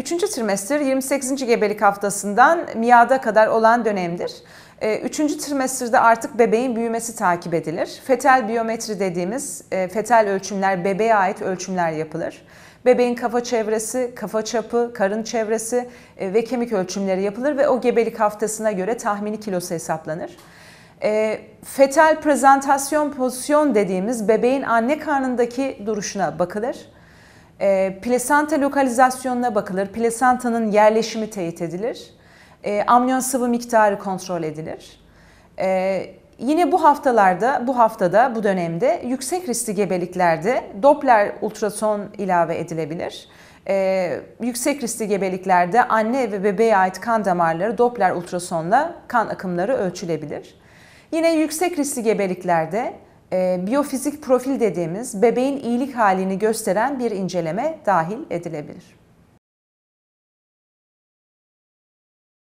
Üçüncü trimester 28. gebelik haftasından miyada kadar olan dönemdir. Ee, üçüncü trimesterde artık bebeğin büyümesi takip edilir. Fetal biyometri dediğimiz e, fetal ölçümler, bebeğe ait ölçümler yapılır. Bebeğin kafa çevresi, kafa çapı, karın çevresi e, ve kemik ölçümleri yapılır ve o gebelik haftasına göre tahmini kilosu hesaplanır. E, fetal prezentasyon pozisyon dediğimiz bebeğin anne karnındaki duruşuna bakılır. E, plasenta lokalizasyonuna bakılır. Plasentanın yerleşimi teyit edilir. E, amniyon sıvı miktarı kontrol edilir. E, yine bu haftalarda, bu haftada, bu dönemde yüksek riskli gebeliklerde Doppler ultrason ilave edilebilir. Ee, yüksek riskli gebeliklerde anne ve bebeğe ait kan damarları Doppler ultrasonla kan akımları ölçülebilir. Yine yüksek riskli gebeliklerde e, biyofizik profil dediğimiz bebeğin iyilik halini gösteren bir inceleme dahil edilebilir.